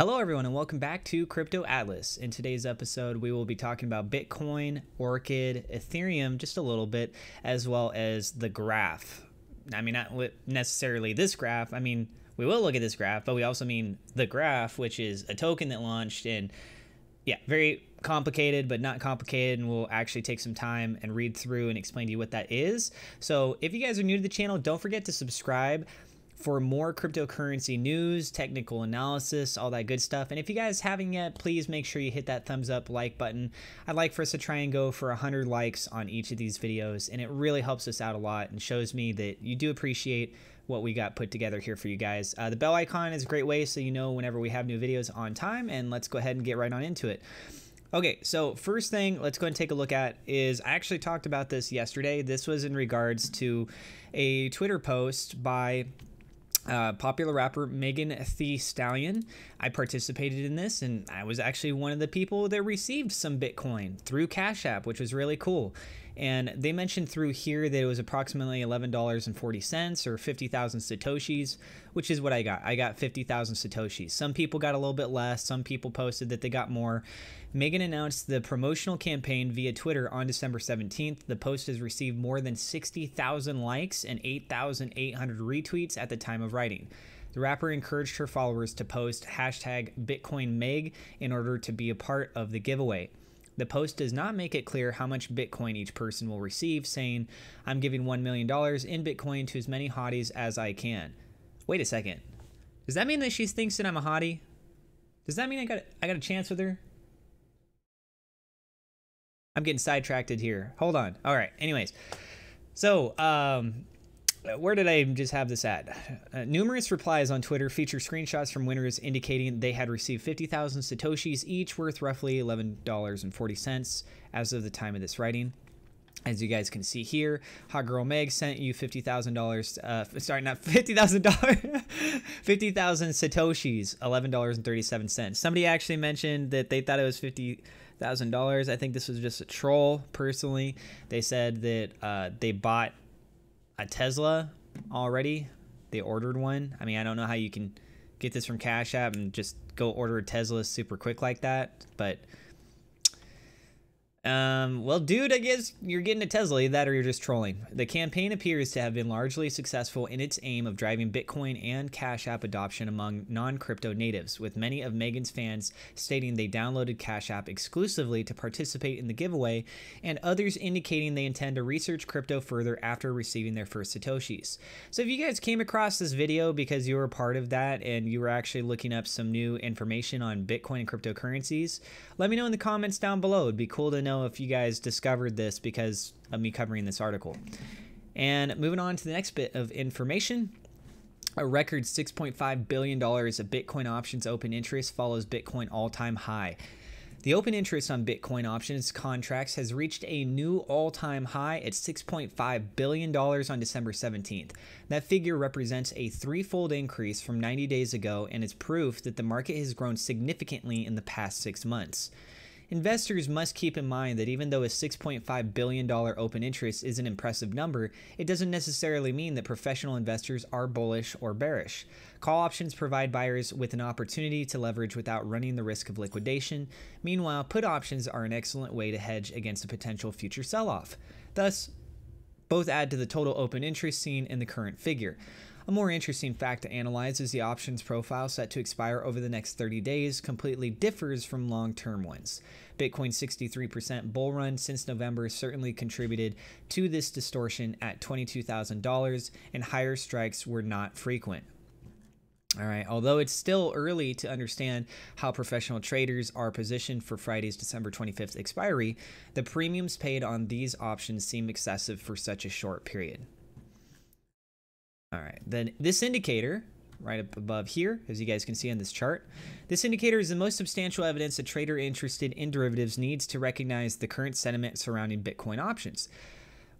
Hello, everyone, and welcome back to Crypto Atlas. In today's episode, we will be talking about Bitcoin, Orchid, Ethereum, just a little bit, as well as the graph. I mean, not necessarily this graph. I mean, we will look at this graph, but we also mean the graph, which is a token that launched and yeah, very complicated, but not complicated. And we'll actually take some time and read through and explain to you what that is. So if you guys are new to the channel, don't forget to subscribe for more cryptocurrency news, technical analysis, all that good stuff. And if you guys haven't yet, please make sure you hit that thumbs up like button. I'd like for us to try and go for 100 likes on each of these videos, and it really helps us out a lot and shows me that you do appreciate what we got put together here for you guys. Uh, the bell icon is a great way so you know whenever we have new videos on time, and let's go ahead and get right on into it. Okay, so first thing let's go and take a look at is I actually talked about this yesterday. This was in regards to a Twitter post by uh, popular rapper Megan Thee Stallion. I participated in this and I was actually one of the people that received some Bitcoin through Cash App, which was really cool. And they mentioned through here that it was approximately $11.40 or 50,000 Satoshis, which is what I got. I got 50,000 Satoshis. Some people got a little bit less, some people posted that they got more. Megan announced the promotional campaign via Twitter on December 17th. The post has received more than 60,000 likes and 8,800 retweets at the time of writing. The rapper encouraged her followers to post hashtag BitcoinMeg in order to be a part of the giveaway. The post does not make it clear how much Bitcoin each person will receive, saying, I'm giving $1 million in Bitcoin to as many hotties as I can. Wait a second. Does that mean that she thinks that I'm a hottie? Does that mean I got I got a chance with her? I'm getting sidetracked here. Hold on. All right. Anyways, so um, where did I just have this at? Uh, numerous replies on Twitter feature screenshots from winners indicating they had received 50,000 Satoshis each, worth roughly $11.40 as of the time of this writing. As you guys can see here, Hot Girl Meg sent you $50,000, uh, sorry, not $50,000, 50,000 Satoshis, $11.37. Somebody actually mentioned that they thought it was 50 thousand dollars. I think this was just a troll. Personally, they said that uh, they bought a Tesla already. They ordered one. I mean, I don't know how you can get this from Cash App and just go order a Tesla super quick like that, but um, well, dude, I guess you're getting a Tesla, that or you're just trolling. The campaign appears to have been largely successful in its aim of driving Bitcoin and Cash App adoption among non crypto natives, with many of Megan's fans stating they downloaded Cash App exclusively to participate in the giveaway, and others indicating they intend to research crypto further after receiving their first Satoshis. So, if you guys came across this video because you were part of that and you were actually looking up some new information on Bitcoin and cryptocurrencies, let me know in the comments down below. It'd be cool to know know if you guys discovered this because of me covering this article. And moving on to the next bit of information. A record $6.5 billion of Bitcoin options open interest follows Bitcoin all time high. The open interest on Bitcoin options contracts has reached a new all time high at $6.5 billion on December 17th. That figure represents a threefold increase from 90 days ago and is proof that the market has grown significantly in the past six months. Investors must keep in mind that even though a $6.5 billion open interest is an impressive number, it doesn't necessarily mean that professional investors are bullish or bearish. Call options provide buyers with an opportunity to leverage without running the risk of liquidation. Meanwhile, put options are an excellent way to hedge against a potential future sell off. Thus, both add to the total open interest seen in the current figure. A more interesting fact to analyze is the options profile set to expire over the next 30 days completely differs from long term ones. Bitcoin's 63% bull run since November certainly contributed to this distortion at $22,000, and higher strikes were not frequent. All right, although it's still early to understand how professional traders are positioned for Friday's December 25th expiry, the premiums paid on these options seem excessive for such a short period. All right, then this indicator right up above here, as you guys can see on this chart. This indicator is the most substantial evidence a trader interested in derivatives needs to recognize the current sentiment surrounding Bitcoin options.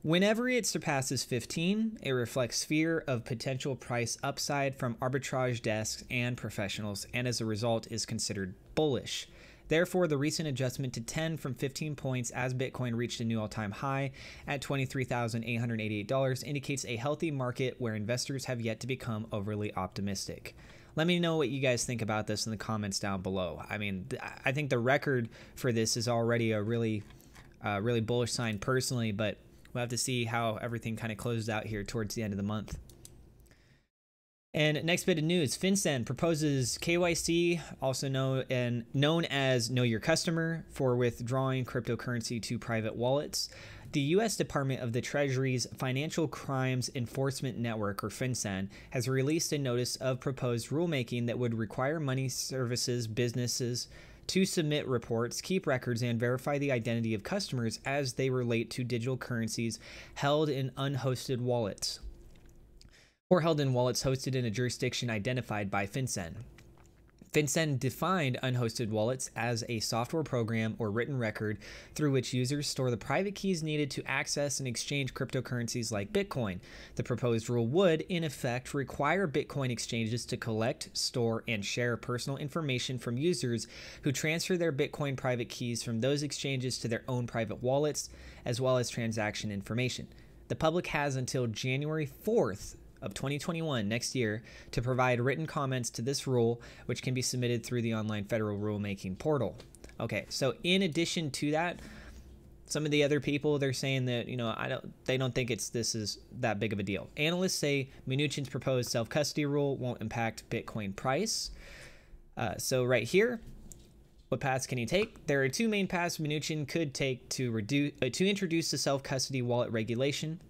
Whenever it surpasses 15, it reflects fear of potential price upside from arbitrage desks and professionals, and as a result is considered bullish. Therefore, the recent adjustment to 10 from 15 points as Bitcoin reached a new all time high at $23,888 indicates a healthy market where investors have yet to become overly optimistic. Let me know what you guys think about this in the comments down below. I mean, I think the record for this is already a really, uh, really bullish sign personally, but we'll have to see how everything kind of closes out here towards the end of the month. And next bit of news FinCEN proposes KYC, also known, and known as Know Your Customer, for withdrawing cryptocurrency to private wallets. The U.S. Department of the Treasury's Financial Crimes Enforcement Network, or FinCEN, has released a notice of proposed rulemaking that would require money services businesses to submit reports, keep records, and verify the identity of customers as they relate to digital currencies held in unhosted wallets or held in wallets hosted in a jurisdiction identified by FinCEN. FinCEN defined unhosted wallets as a software program or written record through which users store the private keys needed to access and exchange cryptocurrencies like Bitcoin. The proposed rule would, in effect, require Bitcoin exchanges to collect, store, and share personal information from users who transfer their Bitcoin private keys from those exchanges to their own private wallets, as well as transaction information. The public has until January 4th of 2021 next year to provide written comments to this rule, which can be submitted through the online federal rulemaking portal. Okay, so in addition to that, some of the other people they're saying that you know I don't they don't think it's this is that big of a deal. Analysts say Mnuchin's proposed self custody rule won't impact Bitcoin price. Uh, so right here, what paths can he take? There are two main paths Mnuchin could take to reduce uh, to introduce the self custody wallet regulation.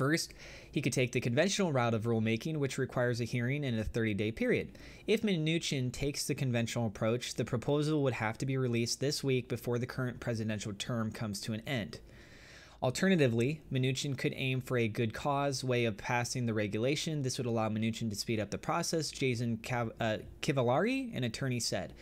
First, he could take the conventional route of rulemaking, which requires a hearing in a 30 day period. If Mnuchin takes the conventional approach, the proposal would have to be released this week before the current presidential term comes to an end. Alternatively, Mnuchin could aim for a good cause way of passing the regulation. This would allow Mnuchin to speed up the process, Jason Cav- uh, an attorney, said.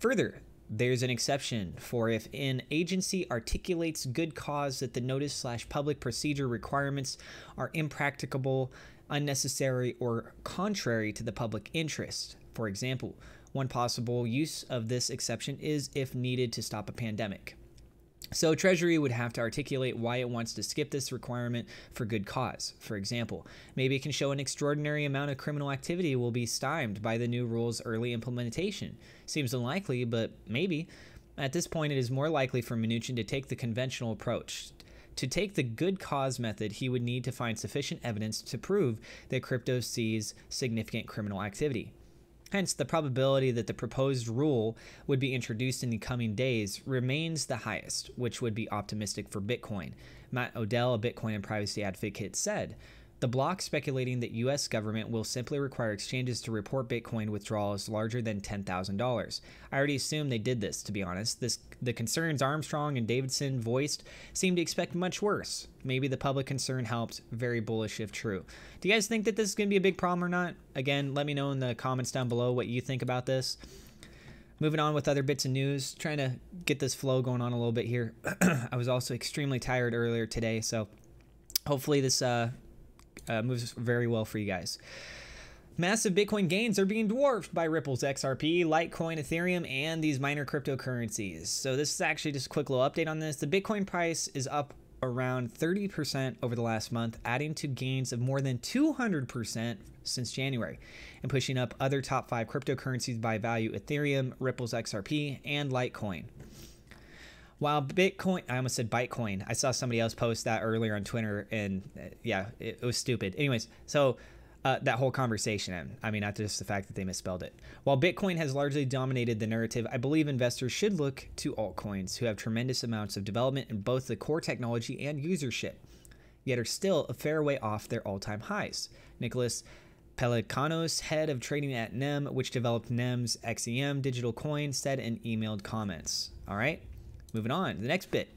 Further, there's an exception for if an agency articulates good cause that the notice slash public procedure requirements are impracticable, unnecessary, or contrary to the public interest. For example, one possible use of this exception is if needed to stop a pandemic. So, Treasury would have to articulate why it wants to skip this requirement for good cause. For example, maybe it can show an extraordinary amount of criminal activity will be stymied by the new rule's early implementation. Seems unlikely, but maybe. At this point, it is more likely for Mnuchin to take the conventional approach. To take the good cause method, he would need to find sufficient evidence to prove that crypto sees significant criminal activity. Hence, the probability that the proposed rule would be introduced in the coming days remains the highest, which would be optimistic for Bitcoin. Matt Odell, a Bitcoin and privacy advocate, said the block speculating that US government will simply require exchanges to report Bitcoin withdrawals larger than $10,000. I already assumed they did this to be honest. This the concerns Armstrong and Davidson voiced seem to expect much worse. Maybe the public concern helps, very bullish if true. Do you guys think that this is going to be a big problem or not? Again, let me know in the comments down below what you think about this. Moving on with other bits of news, trying to get this flow going on a little bit here. I was also extremely tired earlier today, so hopefully this uh, uh, moves very well for you guys. Massive Bitcoin gains are being dwarfed by Ripple's XRP, Litecoin, Ethereum, and these minor cryptocurrencies. So this is actually just a quick little update on this. The Bitcoin price is up around 30% over the last month, adding to gains of more than 200% since January, and pushing up other top five cryptocurrencies by value Ethereum, Ripple's XRP, and Litecoin. While Bitcoin, I almost said Bitcoin. I saw somebody else post that earlier on Twitter, and uh, yeah, it, it, was stupid. Anyways, so uh, that whole conversation, I mean, not just the fact that they misspelled it. While Bitcoin has largely dominated the narrative, I believe investors should look to altcoins, who have tremendous amounts of development in both the core technology and usership, yet are still a fair way off their all time highs. Nicholas Pelicanos, head of trading at NEM, which developed NEM's XEM digital coin, said in emailed comments. All right. Moving on, the next bit.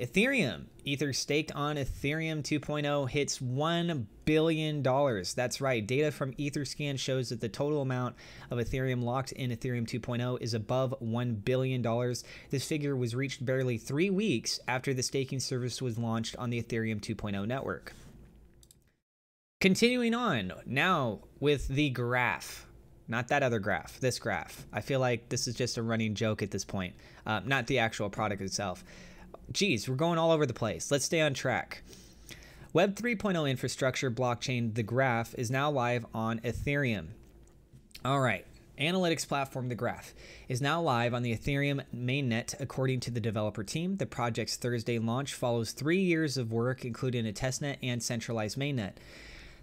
Ethereum, Ether staked on Ethereum 2.0 hits $1 billion. That's right. Data from Etherscan shows that the total amount of Ethereum locked in Ethereum 2.0 is above $1 billion. This figure was reached barely three weeks after the staking service was launched on the Ethereum 2.0 network. Continuing on now with the graph not that other graph, this graph. I feel like this is just a running joke at this point, uh, not the actual product itself. Geez, we're going all over the place. Let's stay on track. Web 3.0 infrastructure blockchain, the graph, is now live on Ethereum. All right. Analytics platform The Graph is now live on the Ethereum mainnet, according to the developer team. The project's Thursday launch follows three years of work, including a testnet and centralized mainnet.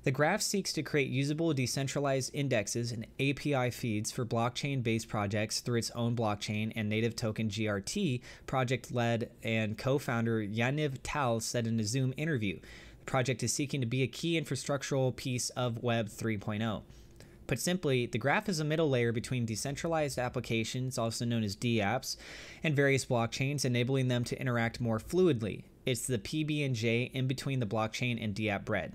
The graph seeks to create usable decentralized indexes and API feeds for blockchain based projects through its own blockchain and native token GRT, project led and co founder Yaniv Tal said in a Zoom interview. The project is seeking to be a key infrastructural piece of Web 3.0. Put simply, the graph is a middle layer between decentralized applications, also known as dApps, and various blockchains, enabling them to interact more fluidly. It's the PB&J in between the blockchain and dApp bread.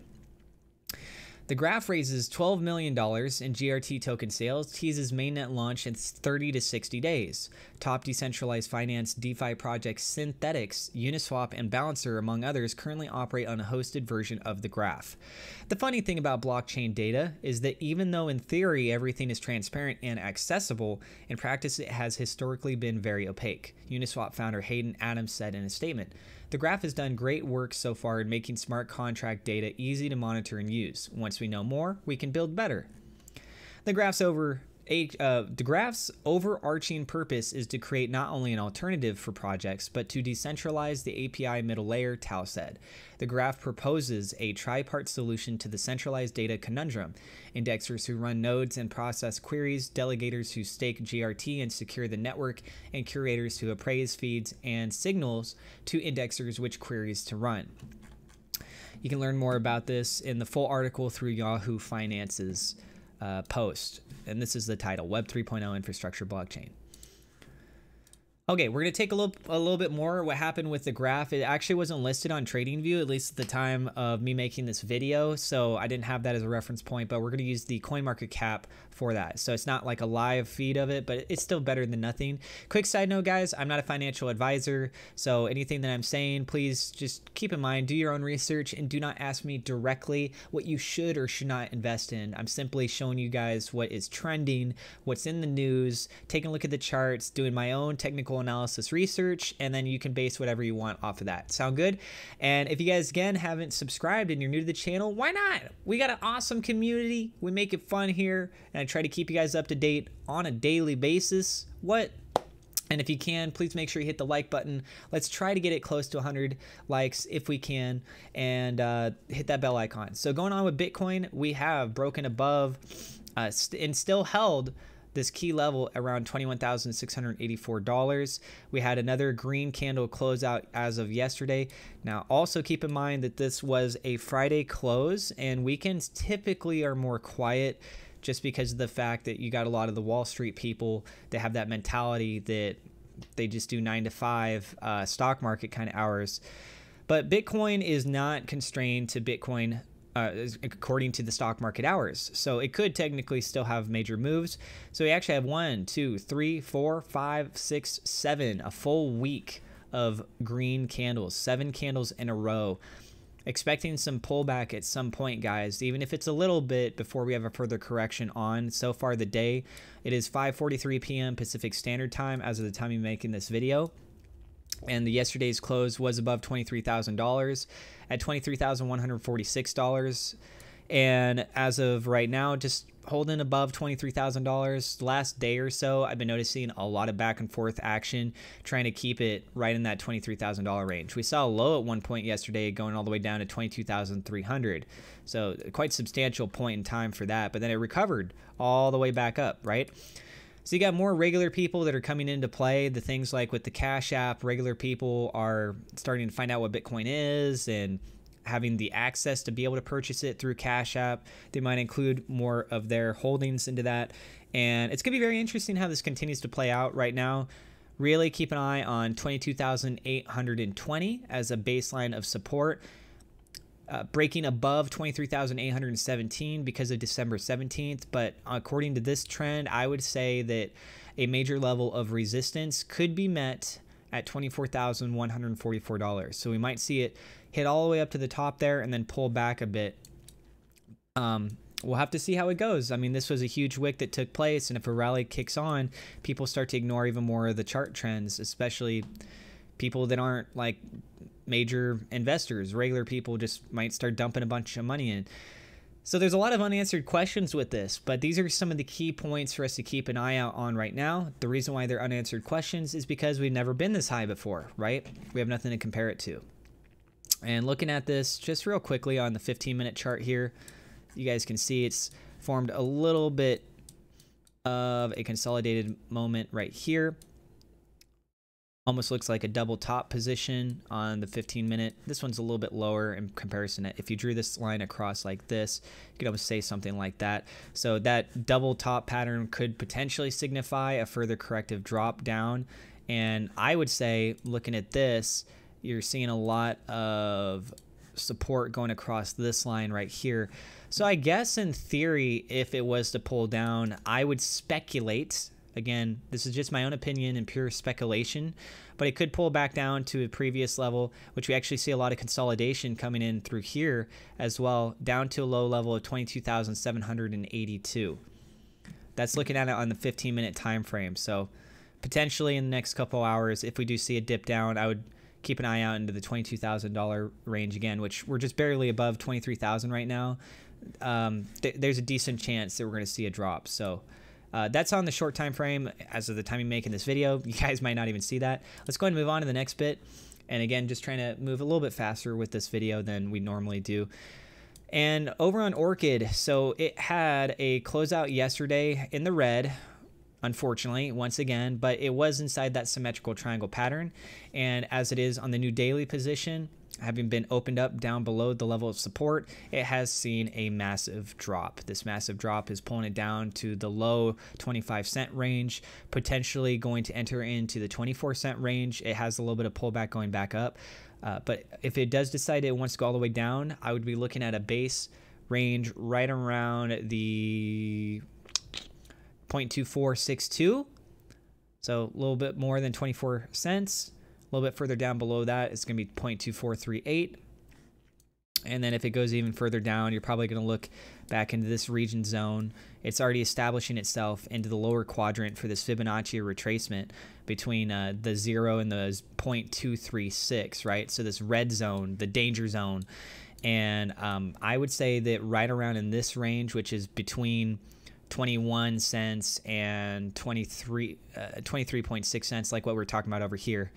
The graph raises $12 million in GRT token sales, teases mainnet launch in 30 to 60 days. Top decentralized finance DeFi projects Synthetics, Uniswap, and Balancer, among others, currently operate on a hosted version of the graph. The funny thing about blockchain data is that even though in theory everything is transparent and accessible, in practice it has historically been very opaque, Uniswap founder Hayden Adams said in a statement. The graph has done great work so far in making smart contract data easy to monitor and use. Once we know more, we can build better. The graph's over H, uh, DeGraff's overarching purpose is to create not only an alternative for projects, but to decentralize the API middle layer, Tao said. "The graph proposes a tripart solution to the centralized data conundrum indexers who run nodes and process queries, delegators who stake GRT and secure the network, and curators who appraise feeds and signals to indexers which queries to run. You can learn more about this in the full article through Yahoo Finances uh, post and this is the title Web 3.0 Infrastructure Blockchain. Okay, we're gonna take a little, a little bit more what happened with the graph. It actually wasn't listed on TradingView, at least at the time of me making this video, so I didn't have that as a reference point, but we're gonna use the CoinMarketCap for that. So it's not like a live feed of it, but it's still better than nothing. Quick side note, guys, I'm not a financial advisor, so anything that I'm saying, please just keep in mind, do your own research and do not ask me directly what you should or should not invest in. I'm simply showing you guys what is trending, what's in the news, taking a look at the charts, doing my own technical analysis research, and then you can base whatever you want off of that. Sound good? And if you guys, again, haven't subscribed and you're new to the channel, why not? We got an awesome community. We make it fun here, and I try to keep you guys up to date on a daily basis. What? And if you can, please make sure you hit the like button. Let's try to get it close to 100 likes if we can, and uh, hit that bell icon. So, going on with Bitcoin, we have broken above uh, st and still held this key level around $21,684. We had another green candle close out as of yesterday. Now, also keep in mind that this was a Friday close, and weekends typically are more quiet just because of the fact that you got a lot of the Wall Street people that have that mentality that they just do nine to five uh, stock market kind of hours. But Bitcoin is not constrained to Bitcoin uh, according to the stock market hours. So it could technically still have major moves. So we actually have one, two, three, four, five, six, seven, a full week of green candles, seven candles in a row. Expecting some pullback at some point, guys, even if it's a little bit before we have a further correction on. So far the day, it is 5.43 p.m. Pacific Standard Time as of the time you're making this video and the yesterday's close was above $23,000 at $23,146 and as of right now just holding above $23,000 last day or so I've been noticing a lot of back and forth action trying to keep it right in that $23,000 range. We saw a low at one point yesterday going all the way down to 22,300. So quite substantial point in time for that, but then it recovered all the way back up, right? So you got more regular people that are coming into play. The things like with the Cash App, regular people are starting to find out what Bitcoin is and having the access to be able to purchase it through Cash App. They might include more of their holdings into that. And it's going to be very interesting how this continues to play out right now. Really keep an eye on 22,820 as a baseline of support uh, breaking above 23,817 because of December 17th. But according to this trend, I would say that a major level of resistance could be met at $24,144. So we might see it hit all the way up to the top there and then pull back a bit. Um, we'll have to see how it goes. I mean, this was a huge wick that took place. And if a rally kicks on, people start to ignore even more of the chart trends, especially people that aren't like major investors, regular people just might start dumping a bunch of money in. So there's a lot of unanswered questions with this, but these are some of the key points for us to keep an eye out on right now. The reason why they're unanswered questions is because we've never been this high before, right? We have nothing to compare it to. And looking at this just real quickly on the 15 minute chart here, you guys can see it's formed a little bit of a consolidated moment right here. Almost looks like a double top position on the 15 minute. This one's a little bit lower in comparison. if you drew this line across like this, you could almost say something like that. So that double top pattern could potentially signify a further corrective drop down. And I would say, looking at this, you're seeing a lot of support going across this line right here. So I guess in theory, if it was to pull down, I would speculate Again, this is just my own opinion and pure speculation, but it could pull back down to a previous level, which we actually see a lot of consolidation coming in through here as well, down to a low level of 22,782. That's looking at it on the 15 minute time frame. So potentially in the next couple hours, if we do see a dip down, I would keep an eye out into the $22,000 range again, which we're just barely above 23,000 right now. Um, th there's a decent chance that we're going to see a drop. So uh, that's on the short time frame as of the time you're making this video. You guys might not even see that. Let's go ahead and move on to the next bit. And again, just trying to move a little bit faster with this video than we normally do. And over on Orchid, so it had a closeout yesterday in the red, unfortunately, once again, but it was inside that symmetrical triangle pattern. And as it is on the new daily position, having been opened up down below the level of support, it has seen a massive drop. This massive drop is pulling it down to the low 25 cent range, potentially going to enter into the 24 cent range. It has a little bit of pullback going back up. Uh, but if it does decide it wants to go all the way down, I would be looking at a base range right around the 0.2462. So a little bit more than 24 cents a little bit further down below that, it's going to be 0.2438. And then if it goes even further down, you're probably going to look back into this region zone. It's already establishing itself into the lower quadrant for this Fibonacci retracement between uh, the 0 and the 0.236, right? So this red zone, the danger zone. And um, I would say that right around in this range, which is between 21 cents and 23, uh, 23.6 cents, like what we're talking about over here,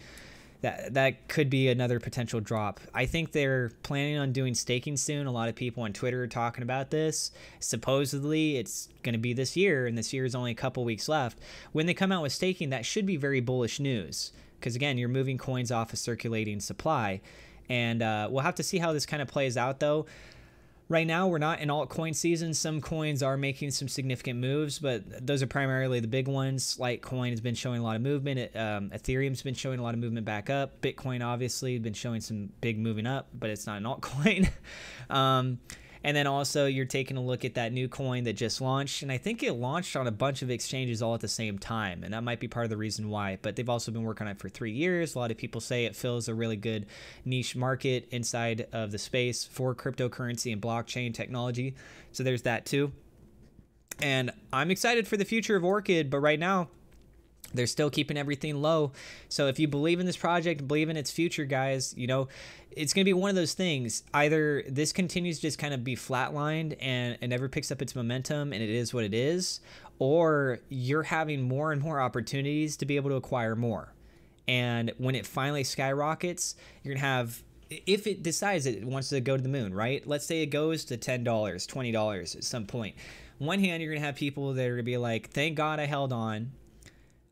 that that could be another potential drop. I think they're planning on doing staking soon. A lot of people on Twitter are talking about this. Supposedly, it's going to be this year, and this year is only a couple weeks left. When they come out with staking, that should be very bullish news because again, you're moving coins off a of circulating supply, and uh, we'll have to see how this kind of plays out though. Right now, we're not in altcoin season. Some coins are making some significant moves, but those are primarily the big ones. Litecoin has been showing a lot of movement. um, Ethereum's been showing a lot of movement back up. Bitcoin, obviously, been showing some big moving up, but it's not an altcoin. um, and then also you're taking a look at that new coin that just launched. And I think it launched on a bunch of exchanges all at the same time. And that might be part of the reason why. But they've also been working on it for three years. A lot of people say it fills a really good niche market inside of the space for cryptocurrency and blockchain technology. So there's that too. And I'm excited for the future of Orchid, but right now they're still keeping everything low. So if you believe in this project, believe in its future, guys, you know, it's going to be one of those things. Either this continues to just kind of be flatlined and it never picks up its momentum and it is what it is, or you're having more and more opportunities to be able to acquire more. And when it finally skyrockets, you're going to have if it decides it wants to go to the moon, right? Let's say it goes to $10, $20 at some point. one hand, you're going to have people that are going to be like, "Thank God I held on."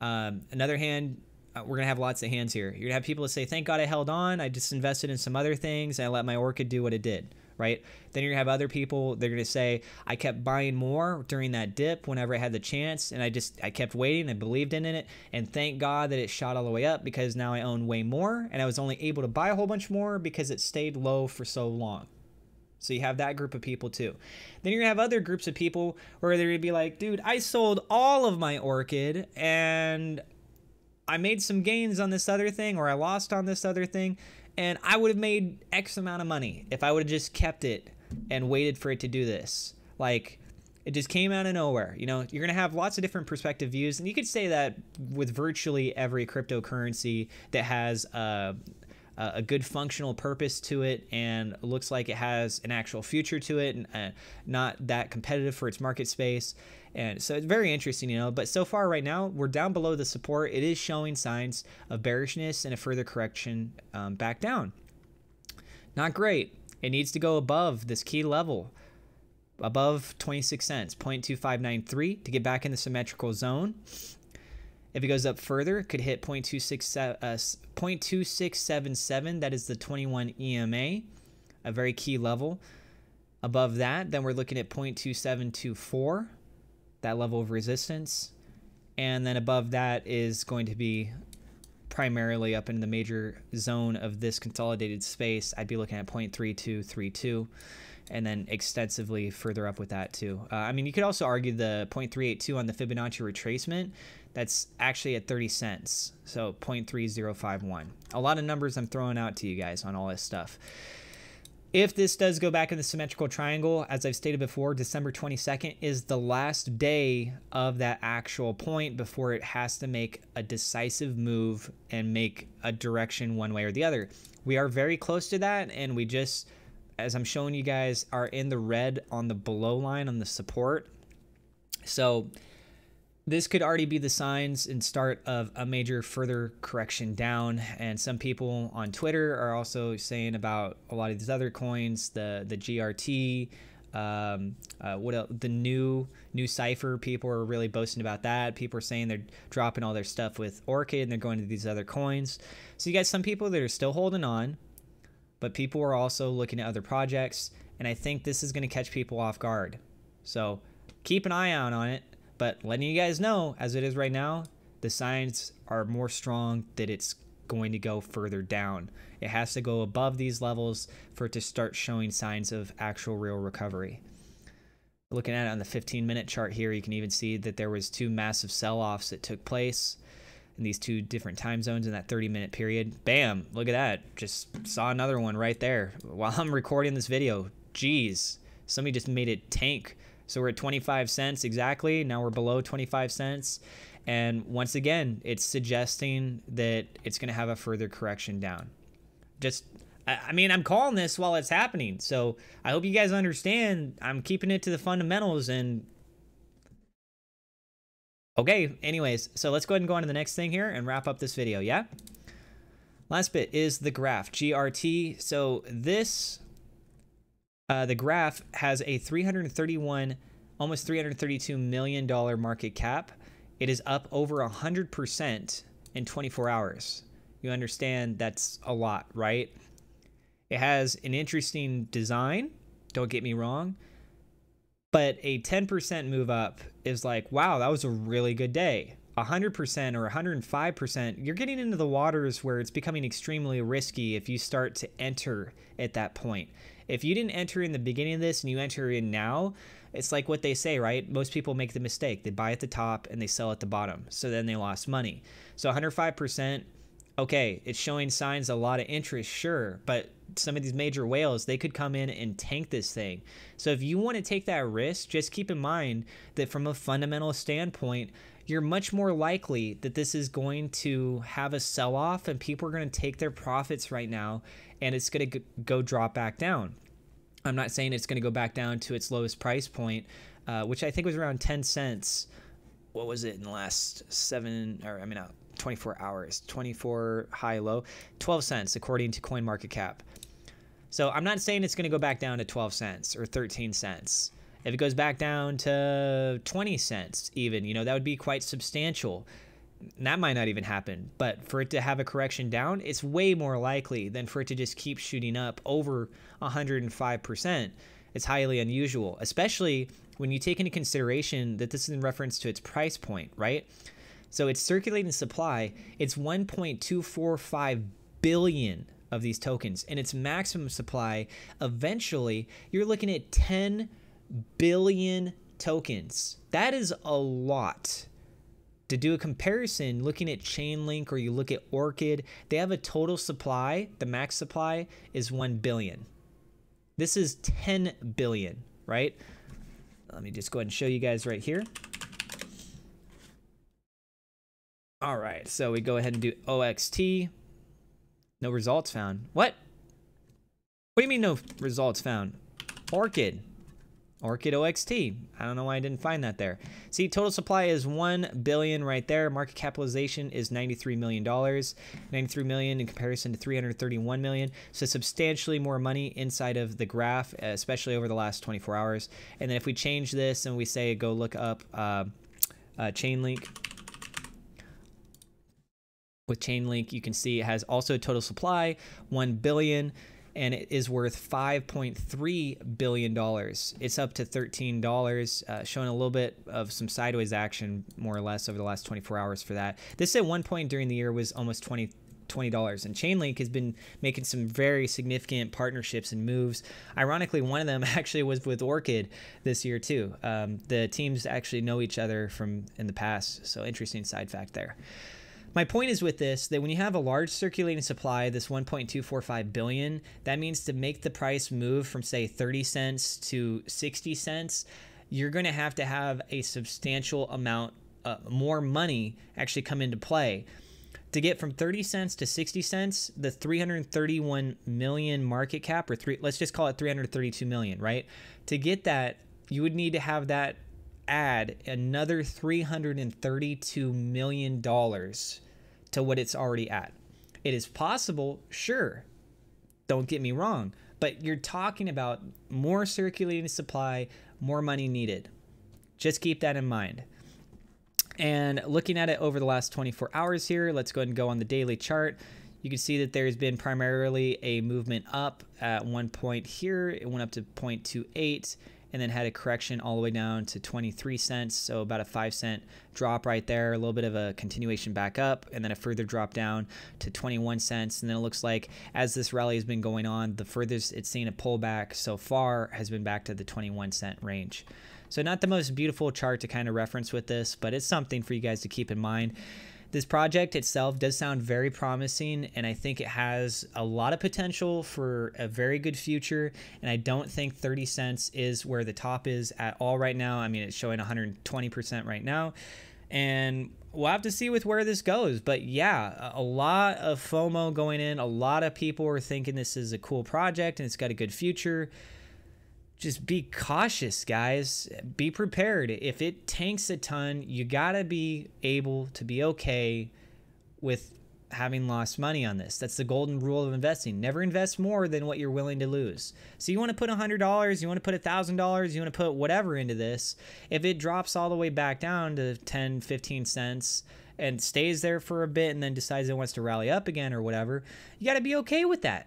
Um, another hand, uh, we're gonna have lots of hands here. You're gonna have people that say, "Thank God I held on. I just invested in some other things. I let my orchid do what it did." Right? Then you're gonna have other people. They're gonna say, "I kept buying more during that dip whenever I had the chance, and I just I kept waiting. I believed in it, and thank God that it shot all the way up because now I own way more, and I was only able to buy a whole bunch more because it stayed low for so long." So you have that group of people too. Then you're gonna have other groups of people where they're gonna be like, dude, I sold all of my orchid and I made some gains on this other thing or I lost on this other thing and I would have made X amount of money if I would have just kept it and waited for it to do this. Like it just came out of nowhere. You know, you're going to have lots of different perspective views. And you could say that with virtually every cryptocurrency that has uh, uh, a good functional purpose to it and looks like it has an actual future to it and uh, not that competitive for its market space. And so it's very interesting, you know. But so far, right now, we're down below the support. It is showing signs of bearishness and a further correction um, back down. Not great. It needs to go above this key level, above 26 cents, 0.2593 to get back in the symmetrical zone. If it goes up further, it could hit 0.267, uh, 0.2677. That is the 21 EMA, a very key level. Above that, then we're looking at 0.2724, that level of resistance. And then above that is going to be primarily up in the major zone of this consolidated space. I'd be looking at 0.3232 and then extensively further up with that too. Uh, I mean, you could also argue the 0.382 on the Fibonacci retracement that's actually at 30 cents. So 0.3051. A lot of numbers I'm throwing out to you guys on all this stuff. If this does go back in the symmetrical triangle, as I've stated before, December 22nd is the last day of that actual point before it has to make a decisive move and make a direction one way or the other. We are very close to that, and we just, as I'm showing you guys, are in the red on the below line on the support. So this could already be the signs and start of a major further correction down. And some people on Twitter are also saying about a lot of these other coins, the the GRT, um, uh, what else? the new new cipher people are really boasting about that people are saying they're dropping all their stuff with orchid and they're going to these other coins so you got some people that are still holding on but people are also looking at other projects and i think this is going to catch people off guard so keep an eye out on it but letting you guys know, as it is right now, the signs are more strong that it's going to go further down. It has to go above these levels for it to start showing signs of actual real recovery. Looking at it on the 15 minute chart here, you can even see that there was two massive sell-offs that took place in these two different time zones in that 30 minute period. Bam, look at that. Just saw another one right there while I'm recording this video. Geez, somebody just made it tank so we're at 25 cents exactly. Now we're below 25 cents. And once again, it's suggesting that it's going to have a further correction down. Just, I mean, I'm calling this while it's happening. So I hope you guys understand I'm keeping it to the fundamentals and. Okay, anyways, so let's go ahead and go on to the next thing here and wrap up this video, yeah? Last bit is the graph, GRT. So this uh, the graph has a 331, almost 332 million dollar market cap. It is up over 100% in 24 hours. You understand that's a lot, right? It has an interesting design, don't get me wrong, but a 10% move up is like, wow, that was a really good day. 100% or 105%, you're getting into the waters where it's becoming extremely risky if you start to enter at that point. If you didn't enter in the beginning of this and you enter in now, it's like what they say, right? Most people make the mistake. They buy at the top and they sell at the bottom. So then they lost money. So 105%, okay, it's showing signs a lot of interest, sure, but some of these major whales, they could come in and tank this thing. So if you want to take that risk, just keep in mind that from a fundamental standpoint, you're much more likely that this is going to have a sell off and people are going to take their profits right now and it's going to go drop back down. I'm not saying it's going to go back down to its lowest price point, uh, which I think was around 10 cents. What was it in the last seven or I mean, uh, 24 hours, 24 high low, 12 cents according to CoinMarketCap. So I'm not saying it's going to go back down to 12 cents or 13 cents. If it goes back down to 20 cents, even, you know, that would be quite substantial. That might not even happen. But for it to have a correction down, it's way more likely than for it to just keep shooting up over 105%. It's highly unusual, especially when you take into consideration that this is in reference to its price point, right? So it's circulating supply, it's 1.245 billion of these tokens and its maximum supply eventually you're looking at 10 billion tokens. That is a lot. To do a comparison, looking at Chainlink or you look at Orchid, they have a total supply, the max supply is 1 billion. This is 10 billion, right? Let me just go ahead and show you guys right here. All right, so we go ahead and do OXT. No results found. What? What do you mean no results found? Orchid. Orchid OXT. I don't know why I didn't find that there. See, total supply is 1 billion right there. Market capitalization is 93 million dollars. 93 million in comparison to 331 million. So substantially more money inside of the graph, especially over the last 24 hours. And then if we change this and we say go look up uh, uh, Chainlink with Chainlink, you can see it has also total supply 1 billion and it is worth $5.3 billion. It's up to $13, uh, showing a little bit of some sideways action, more or less, over the last 24 hours for that. This at one point during the year was almost 20 twenty dollars. And Chainlink has been making some very significant partnerships and moves. Ironically, one of them actually was with Orchid this year too. Um, the teams actually know each other from in the past, so interesting side fact there. My point is with this that when you have a large circulating supply, this 1.245 billion, that means to make the price move from say 30 cents to 60 cents, you're going to have to have a substantial amount uh, more money actually come into play. To get from 30 cents to 60 cents, the 331 million market cap or three let's just call it 332 million, right? To get that, you would need to have that add another $332 million to what it's already at. It is possible, sure. Don't get me wrong, but you're talking about more circulating supply, more money needed. Just keep that in mind. And looking at it over the last 24 hours here, let's go ahead and go on the daily chart. You can see that there's been primarily a movement up at one point here. It went up to 0.28 and then had a correction all the way down to 23 cents. So about a five cent drop right there, a little bit of a continuation back up, and then a further drop down to 21 cents. And then it looks like as this rally has been going on, the furthest it's seen a pullback so far has been back to the 21 cent range. So not the most beautiful chart to kind of reference with this, but it's something for you guys to keep in mind this project itself does sound very promising, and I think it has a lot of potential for a very good future. And I don't think 30 cents is where the top is at all right now. I mean, it's showing 120% right now. And we'll have to see with where this goes. But yeah, a lot of FOMO going in. A lot of people are thinking this is a cool project and it's got a good future just be cautious, guys. Be prepared. If it tanks a ton, you gotta be able to be okay with having lost money on this. That's the golden rule of investing. Never invest more than what you're willing to lose. So you want to put $100, you want to put $1,000, you want to put whatever into this. If it drops all the way back down to 10, 15 cents and stays there for a bit and then decides it wants to rally up again or whatever, you got to be okay with that.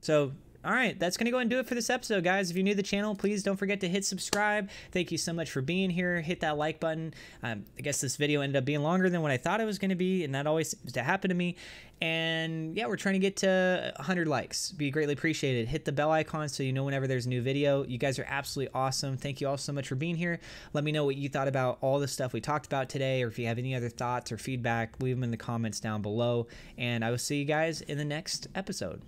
So all right, that's going to go and do it for this episode, guys. If you're new to the channel, please don't forget to hit subscribe. Thank you so much for being here. Hit that like button. Um, I guess this video ended up being longer than what I thought it was going to be, and that always seems to happen to me. And yeah, we're trying to get to 100 likes. Be greatly appreciated. Hit the bell icon so you know whenever there's a new video. You guys are absolutely awesome. Thank you all so much for being here. Let me know what you thought about all the stuff we talked about today, or if you have any other thoughts or feedback, leave them in the comments down below. And I will see you guys in the next episode.